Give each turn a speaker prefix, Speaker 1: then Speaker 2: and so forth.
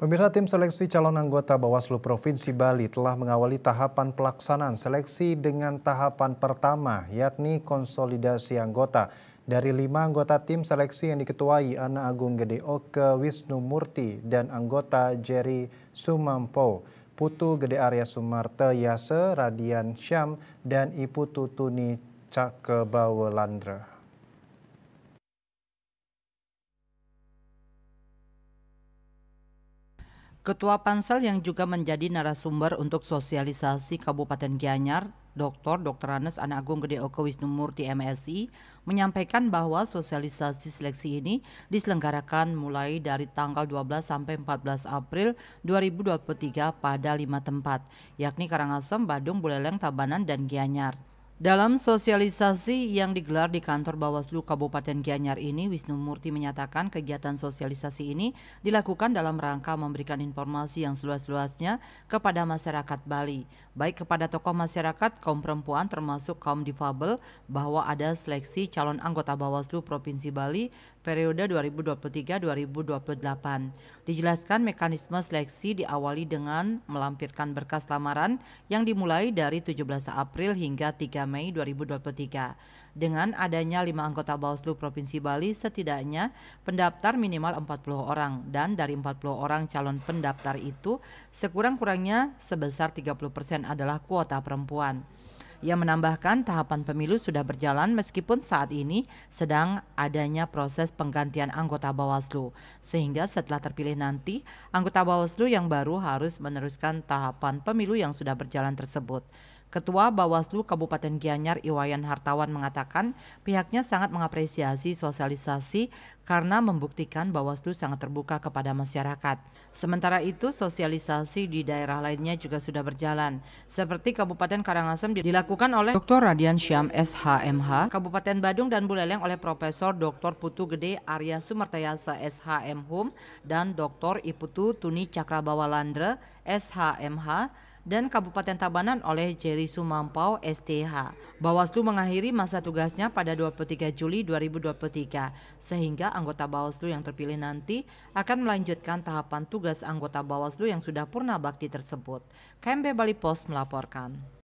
Speaker 1: Pemirsa tim seleksi calon anggota Bawaslu Provinsi Bali telah mengawali tahapan pelaksanaan seleksi dengan tahapan pertama yakni konsolidasi anggota. Dari lima anggota tim seleksi yang diketuai Ana Agung Gede Oke Wisnu Murti dan anggota Jerry Sumampo, Putu Gede Arya Sumarte Yase, Radian Syam, dan Iputu Tuni Cakebawelandra.
Speaker 2: Ketua Pansel yang juga menjadi narasumber untuk sosialisasi Kabupaten Gianyar, Dr. Dr. Anes Anak Agung Gede Oko Wisnumurti MSI, menyampaikan bahwa sosialisasi seleksi ini diselenggarakan mulai dari tanggal 12 sampai 14 April 2023 pada lima tempat, yakni Karangasem, Badung, Buleleng, Tabanan, dan Gianyar. Dalam sosialisasi yang digelar di kantor Bawaslu Kabupaten Gianyar ini, Wisnu Murti menyatakan kegiatan sosialisasi ini dilakukan dalam rangka memberikan informasi yang seluas-luasnya kepada masyarakat Bali, baik kepada tokoh masyarakat, kaum perempuan termasuk kaum difabel, bahwa ada seleksi calon anggota Bawaslu Provinsi Bali periode 2023-2028. Dijelaskan mekanisme seleksi diawali dengan melampirkan berkas lamaran yang dimulai dari 17 April hingga 3 Mei 2023. Dengan adanya lima anggota Bawaslu Provinsi Bali, setidaknya pendaftar minimal 40 orang dan dari 40 orang calon pendaftar itu sekurang-kurangnya sebesar 30% persen adalah kuota perempuan. Ia menambahkan tahapan pemilu sudah berjalan meskipun saat ini sedang adanya proses penggantian anggota Bawaslu. Sehingga setelah terpilih nanti, anggota Bawaslu yang baru harus meneruskan tahapan pemilu yang sudah berjalan tersebut. Ketua Bawaslu Kabupaten Gianyar Iwayan Hartawan mengatakan pihaknya sangat mengapresiasi sosialisasi karena membuktikan Bawaslu sangat terbuka kepada masyarakat. Sementara itu sosialisasi di daerah lainnya juga sudah berjalan. Seperti Kabupaten Karangasem dilakukan oleh Dr. Radian Syam SHMH, Kabupaten Badung dan Buleleng oleh Profesor Dr. Putu Gede Arya Sumertayasa SHMHUM dan Dr. Iputu Tuni Cakrabawalandre SHMH dan Kabupaten Tabanan oleh Jerry Sumampau STH. Bawaslu mengakhiri masa tugasnya pada 23 Juli 2023 sehingga anggota Bawaslu yang terpilih nanti akan melanjutkan tahapan tugas anggota Bawaslu yang sudah purna bakti tersebut. KMB Bali Post melaporkan.